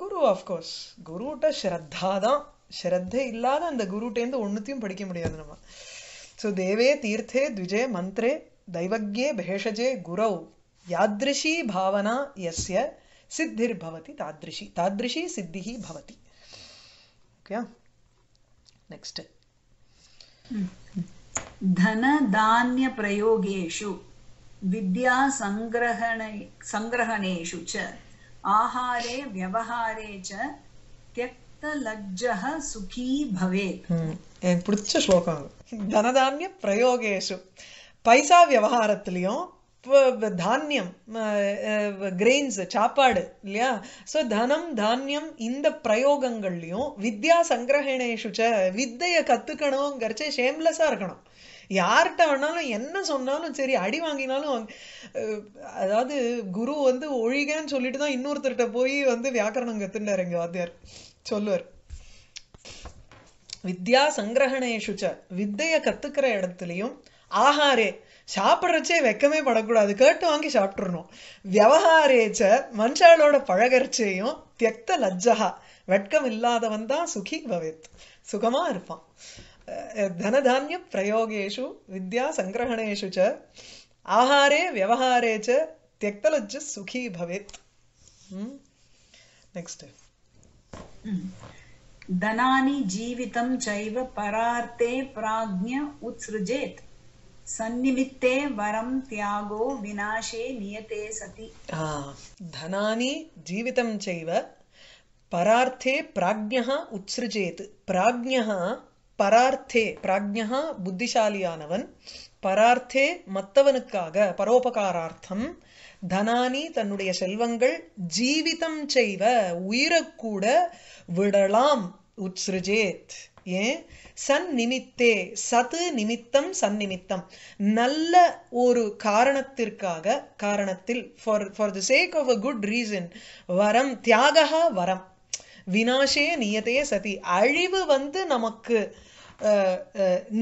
गुरु ऑफ कोर्स गुरुटा श्रद्धादा श्रद्धा ಇಲ್ಲ ಅಂತ ಗುರುಟೇಂದೆ ಒನ್ನತ್ತೀಯೂ പഠിക്ക એમ ಮೇ ಸೋ ദേವೇ ತೀರ್ಥೇ ದ್ವಿಜೇ ಮಂತ್ರೇ ದೈವಗ್ಯೇ ಭೇಷಜೇ ಗುರುೌ ಯಾದ್ರಶಿ ಭಾವನ ಯಸ್ಯ ಸಿದ್ಧಿರ್ಭವತಿ ತಾದ್ರಶಿ ತಾದ್ರಶಿ ಸಿದ್ಧಿ ಹಿ ಭವತಿ ಓಕೆ ನೆಕ್ಸ್ಟ್ ಧನ ದान्य ಪ್ರಯೋಗೇಷು विद्यासङ्ग्रहणे सङ्ग्रहणेषु च आहारे व्यवहारे च त्यक्तलज्जः सुखी भवेत् பிடிச்ச ஸ்லோகம் தனதானிய பிரயோகேஷு பைசா விவகாரத்துலேயும் தானியம் கிரெயின்ஸ் சாப்பாடு இல்லையா ஸோ தனம் தானியம் இந்த பிரயோகங்கள்லையும் வித்யா சங்கிரகணேஷுச்ச வித்தையை கற்றுக்கணுங்கிறச்ச ஷேம்லெஸ்ஸாக இருக்கணும் யார்கிட்ட வேணாலும் என்ன சொன்னாலும் சரி அடி வாங்கினாலும் அதாவது குரு வந்து ஒழிகன்னு சொல்லிட்டு தான் இன்னொருத்தர்கிட்ட போய் வந்து வியாக்கரணம் கத்துண்டார் எங்க வாத்தியார் சொல்லுவார் வித்யா சங்கிரகணேஷுச்ச வித்தையை கத்துக்கிற இடத்துலையும் ஆஹாரே சாப்பிட்றச்சே வெக்கமே படக்கூடாது கேட்டு வாங்கி சாப்பிட்றணும் வியவஹாரேச்ச மனுஷாலோட பழகிறச்சையும் தியக்த லஜ்ஜகா வெட்கம் இல்லாதவன் தான் சுகி பவேத் சுகமா இருப்பான் धनधान्य धनधान्यप्रयोगेषु विद्यासङ्ग्रहणेषु च आहारे व्यवहारे च त्यक्तलज्जः सुखी भवेत् नेक्स्ट हम्म। धनानि जीवितं चैव परार्थे प्राज्ञ उत्सृजेत् सन्निमित्ते वरं त्यागो विनाशे नियते सति धनानि जीवितं चैव परार्थे प्राज्ञः उत्सृजेत् प्राज्ञः பரார்த்தே பிராஜ்யா புத்திசாலியானவன் பரார்த்தே மற்றவனுக்காக பரோபகாரார்த்தம் தனானி தன்னுடைய செல்வங்கள் ஜீவிதம் செய்வ உயிரக்கூட விடலாம் உத்ஸ்ருஜேத் ஏன் சந்நிமித்தே சத்து நிமித்தம் சந்நிமித்தம் நல்ல ஒரு காரணத்திற்காக காரணத்தில் for for the sake of a good reason வரம் தியாகா வரம் வினாஷே நியதே சதி அழிவு வந்து நமக்கு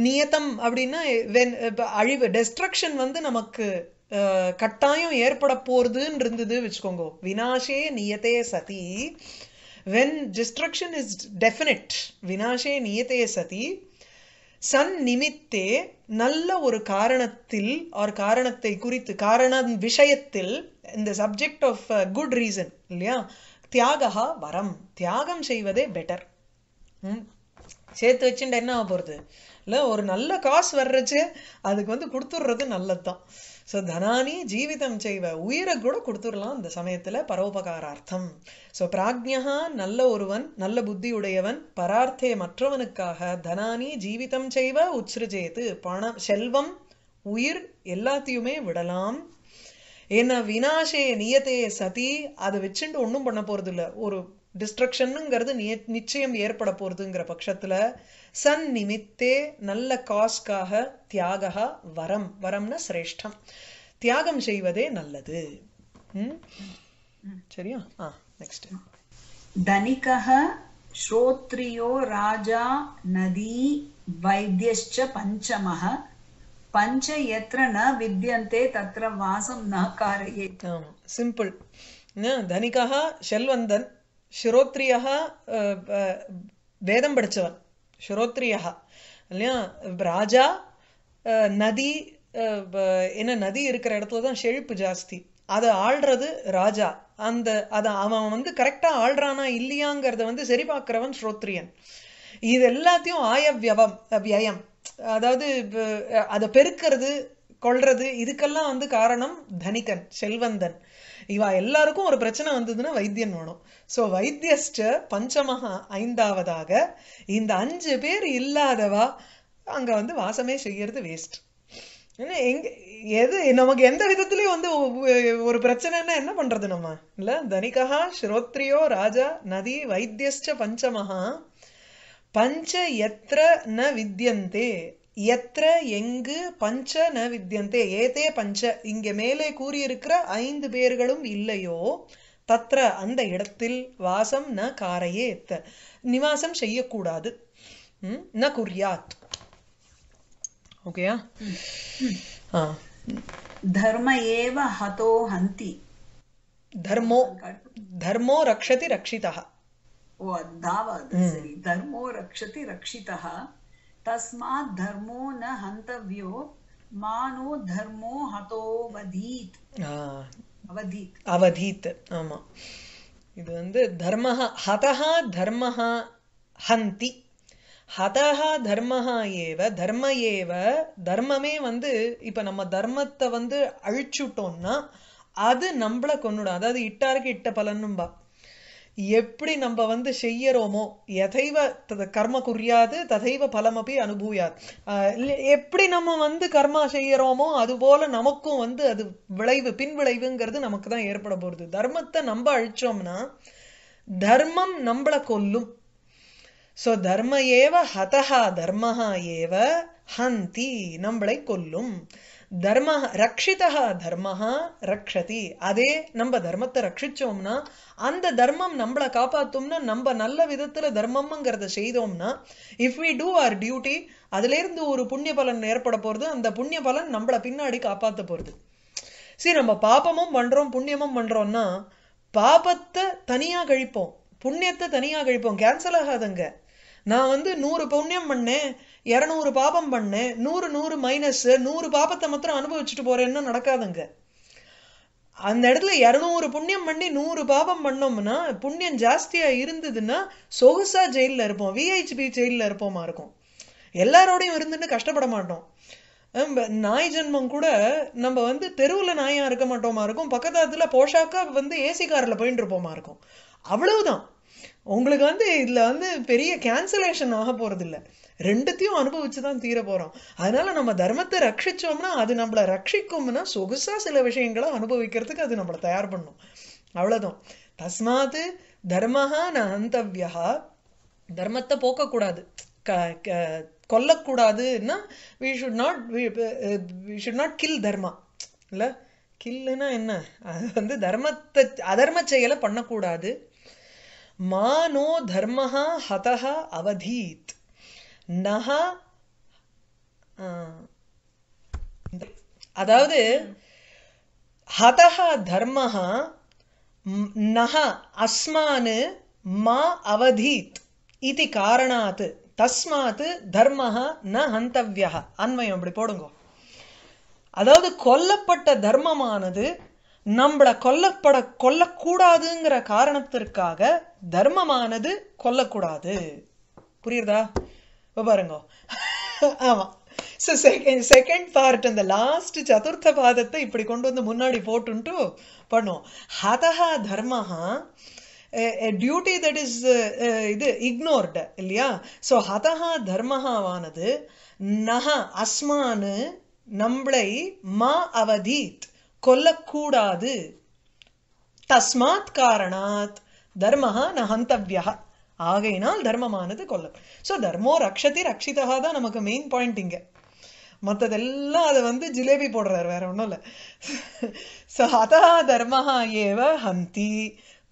நியத்தம் அப்படின்னா வென் அழிவு டெஸ்ட்ரக்ஷன் வந்து நமக்கு கட்டாயம் ஏற்பட போகிறதுன்னு இருந்தது வச்சுக்கோங்க வினாஷே நியத்தே சதி வென் டிஸ்ட்ரக்ஷன் இஸ் டெஃபினட் வினாஷே நியத்தே சதி சன் நிமித்தே நல்ல ஒரு காரணத்தில் ஒரு காரணத்தை குறித்து காரண விஷயத்தில் இந்த சப்ஜெக்ட் ஆஃப் குட் ரீசன் இல்லையா தியாகா வரம் தியாகம் செய்வதே பெட்டர் சேர்த்து வச்சுட்டு என்ன ஆக போகிறது இல்லை ஒரு நல்ல காசு வர்றச்சு அதுக்கு வந்து கொடுத்துட்றது நல்லது தான் ஸோ தனானி ஜீவிதம் செய்வ உயிரை கூட கொடுத்துடலாம் அந்த சமயத்தில் அர்த்தம் ஸோ பிராக்ஞா நல்ல ஒருவன் நல்ல புத்தியுடையவன் பரார்த்தே மற்றவனுக்காக தனானி ஜீவிதம் செய்வ உச்சிருஜேத்து பணம் செல்வம் உயிர் எல்லாத்தையுமே விடலாம் ஏன்னா வினாசே நியத்தே சதி அதை வச்சுட்டு ஒன்றும் பண்ண போகிறது இல்லை ஒரு டிஸ்ட்ரக்ஷனுங்கிறது நிச்சயம் ஏற்பட போகிறதுங்கிற பட்சத்தில் சன் நிமித்தே நல்ல காஸ்க்காக தியாகா வரம் வரம்னா சிரேஷ்டம் தியாகம் செய்வதே நல்லது சரியா ஆ நெக்ஸ்ட் தனிகः ஸ்ரோத்ரியோ ராஜா நதி वैद्यश्च पञ्चमः பஞ்ச எத்திர ந வித்தியந்தே தத்திர வாசம் ந காரையே சிம்பிள் தனிக்காக செல்வந்தன் ஷிரோத்ரியா வேதம் படித்தவன் ஷிரோத்ரியா இல்லையா ராஜா நதி என்ன நதி இருக்கிற இடத்துல தான் செழிப்பு ஜாஸ்தி அதை ஆள்றது ராஜா அந்த அதை அவன் வந்து கரெக்டாக ஆள்றானா இல்லையாங்கிறத வந்து சரி பார்க்குறவன் ஸ்ரோத்ரியன் இது எல்லாத்தையும் ஆய வியவம் அதாவது அதை பெருக்கிறது கொள்றது இதுக்கெல்லாம் வந்து காரணம் தனிகன் செல்வந்தன் இவா எல்லாருக்கும் ஒரு பிரச்சனை வந்ததுன்னா வைத்தியன் வேணும் ஸோ வைத்தியஸ்ட பஞ்சமகா ஐந்தாவதாக இந்த அஞ்சு பேர் இல்லாதவா அங்க வந்து வாசமே செய்யறது வேஸ்ட் எங்க எது நமக்கு எந்த விதத்துலயும் வந்து ஒரு பிரச்சனைன்னா என்ன பண்றது நம்ம இல்ல தனிகா ஸ்ரோத்ரியோ ராஜா நதி வைத்தியஸ்ட பஞ்சமகா பஞ்ச எத்திர ந வித்தியந்தே எத்திர எங்கு பஞ்ச ந வித்தியந்தே ஏதே பஞ்ச இங்கே மேலே கூறியிருக்கிற ஐந்து பேர்களும் இல்லையோ தத்ர அந்த இடத்தில் வாசம் ந காரையே எத்த நிவாசம் செய்யக்கூடாது ந குறியாத் ஓகேயா தர்ம ஏவ ஹதோ ஹந்தி தர்மோ தர்மோ ரக்ஷதி ரக்ஷிதா ஓ தாவா தர்மோ ரக்ஷதி ரக்ஷிதா तस्मात् धर्मो न हन्तव्यो मानो धर्मो हतोऽवधीत् அவதீத் அவதீத் ஆமாம் இது வந்து தர்மஹா ஹதா தர்மஹா ஹந்தி ஹதா தர்மஹா ஏவ தர்ம ஏவ தர்மமே வந்து இப்போ நம்ம தர்மத்தை வந்து அழிச்சுட்டோம்னா அது நம்மளை கொண்டுடும் அதாவது இட்டாருக்கு இட்ட பலன்னும்பா எப்படி நம்ம வந்து செய்யறோமோ எதைவ கர்ம குறியாது ததைவ பலமபி அனுபூயாது எப்படி நம்ம வந்து கர்மா செய்யறோமோ அது போல நமக்கும் வந்து அது விளைவு பின் விளைவுங்கிறது நமக்கு தான் ஏற்பட போகிறது தர்மத்தை நம்ம அழிச்சோம்னா தர்மம் நம்மளை கொல்லும் ஸோ தர்ம ஏவ ஹதஹா தர்மஹா ஏவ ஹந்தி நம்மளை கொல்லும் தர்ம ரக்ஷிதா தர்மஹா ரக்ஷதி அதே நம்ம தர்மத்தை ரட்சிச்சோம்னா அந்த தர்மம் நம்மளை காப்பாத்தோம்னா நம்ம நல்ல விதத்துல தர்மம்ங்கிறத செய்தோம்னா if we do our duty அதுல இருந்து ஒரு புண்ணிய பலன் ஏற்பட போறது அந்த புண்ணிய பலன் நம்மளை பின்னாடி காப்பாத்த போறது சரி நம்ம பாபமும் பண்றோம் புண்ணியமும் பண்றோம்னா பாபத்தை தனியா கழிப்போம் புண்ணியத்தை தனியா கழிப்போம் கேன்சல் ஆகாதுங்க நான் வந்து நூறு புண்ணியம் பண்ணேன் இரநூறு பாபம் பண்ணு நூறு நூறு மைனஸ் நூறு பாபத்தை மாத்திரம் அனுபவிச்சுட்டு போறேன்னு நடக்காதுங்க அந்த இடத்துல இரநூறு புண்ணியம் பண்ணி நூறு பாபம் பண்ணோம்னா புண்ணியம் ஜாஸ்தியா இருந்ததுன்னா சொகுசா ஜெயிலில் இருப்போம் விஹெச்பி ஜெயிலில் இருப்போமா இருக்கும் எல்லாரோடையும் இருந்துட்டு கஷ்டப்பட மாட்டோம் நாய் ஜென்மம் கூட நம்ம வந்து தெருவில் நாயா இருக்க மாட்டோமா இருக்கும் பக்கத்துல போஷாக்கா வந்து ஏசி காரில் போயிட்டு இருப்போமா இருக்கும் அவ்வளவுதான் உங்களுக்கு வந்து இதில் வந்து பெரிய கேன்சலேஷன் ஆக போகிறதில்ல ரெண்டுத்தையும் அனுபவிச்சு தான் தீர போகிறோம் அதனால நம்ம தர்மத்தை ரட்சிச்சோம்னா அது நம்மளை ரட்சிக்கும்னா சொகுசாக சில விஷயங்களை அனுபவிக்கிறதுக்கு அது நம்மளை தயார் பண்ணும் அவ்வளோதான் தஸ்மாத்து தர்மஹா ந அந்தவியா தர்மத்தை போக்கக்கூடாது க கொல்லக்கூடாதுன்னா we should not we should not kill dharma இல்லை கில்லுனா என்ன அது வந்து தர்மத்தை அதர்ம செயலை பண்ணக்கூடாது மானோ தர்மஹா ஹதஹா அவதீத் நஹா அதாவது ஹதஹா தர்மஹா நஹ அஸ்மானு மா அவதீத் இது காரணாத் தஸ்மாத் தர்மஹ ந ஹந்தவியா அன்வயம் அப்படி போடுங்க அதாவது கொல்லப்பட்ட தர்மமானது நம்மளை கொல்லப்பட கொல்லக்கூடாதுங்கிற காரணத்திற்காக தர்மமானது கொல்லக்கூடாது புரியுறதா இப்போ பாருங்க ஆமாம் ஸோ செகண்ட் செகண்ட் பார்ட் அந்த லாஸ்ட் சதுர்த்த பாதத்தை இப்படி கொண்டு வந்து முன்னாடி போட்டுன்ட்டு பண்ணுவோம் ஹதஹா தர்மஹா டியூட்டி தட் இஸ் இது இக்னோர்டு இல்லையா ஸோ ஹதஹா தர்மஹாவானது நஹ அஸ்மானு நம்மளை மா அவதீத் கொல்லக்கூடாது தஸ்மாத் காரணாத் தர்மஹா ந ஆகையினால் தர்மமானது கொல்லம் ஸோ தர்மோ ரக்ஷதி ரக்ஷிதா தான் நமக்கு மெயின் பாயிண்ட் இங்கே மற்றதெல்லாம் அதை வந்து ஜிலேபி போடுறாரு வேற ஒன்றும் இல்லை ஸோ அதா தர்மஹா ஏவ ஹந்தி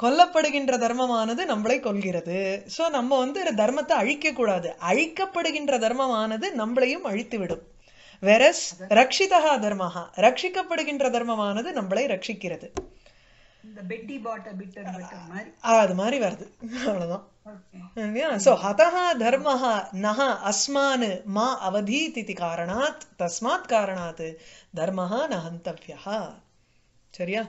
கொல்லப்படுகின்ற தர்மமானது நம்மளை கொள்கிறது ஸோ நம்ம வந்து ஒரு தர்மத்தை அழிக்கக்கூடாது அழிக்கப்படுகின்ற தர்மமானது நம்மளையும் அழித்து விடும் வெரஸ் ரக்ஷிதா தர்மஹா ரட்சிக்கப்படுகின்ற தர்மமானது நம்மளை ரட்சிக்கிறது இந்த பெட்டி பிட்டர் மாதிரி அது மாதிரி வருது அவ்வளவுதான் சோ ஹதஹ தர்மஹ நஹ அஸ்மான் மா காரணாத் தஸ்மாத் காரணாத் தர்மஹ சரியா